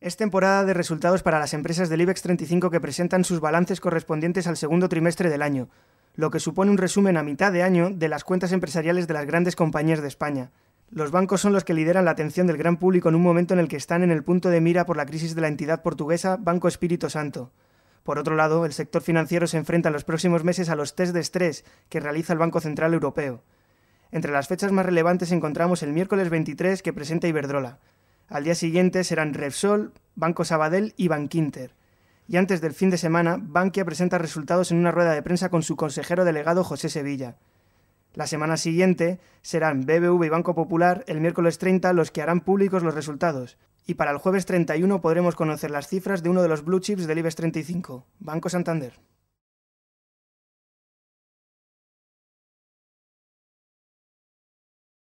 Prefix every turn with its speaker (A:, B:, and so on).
A: Es temporada de resultados para las empresas del IBEX 35 que presentan sus balances correspondientes al segundo trimestre del año, lo que supone un resumen a mitad de año de las cuentas empresariales de las grandes compañías de España. Los bancos son los que lideran la atención del gran público en un momento en el que están en el punto de mira por la crisis de la entidad portuguesa Banco Espíritu Santo. Por otro lado, el sector financiero se enfrenta en los próximos meses a los test de estrés que realiza el Banco Central Europeo. Entre las fechas más relevantes encontramos el miércoles 23 que presenta Iberdrola, al día siguiente serán Repsol, Banco Sabadell y Bankinter. Y antes del fin de semana, Bankia presenta resultados en una rueda de prensa con su consejero delegado José Sevilla. La semana siguiente serán BBV y Banco Popular el miércoles 30 los que harán públicos los resultados. Y para el jueves 31 podremos conocer las cifras de uno de los blue chips del IBEX 35, Banco Santander.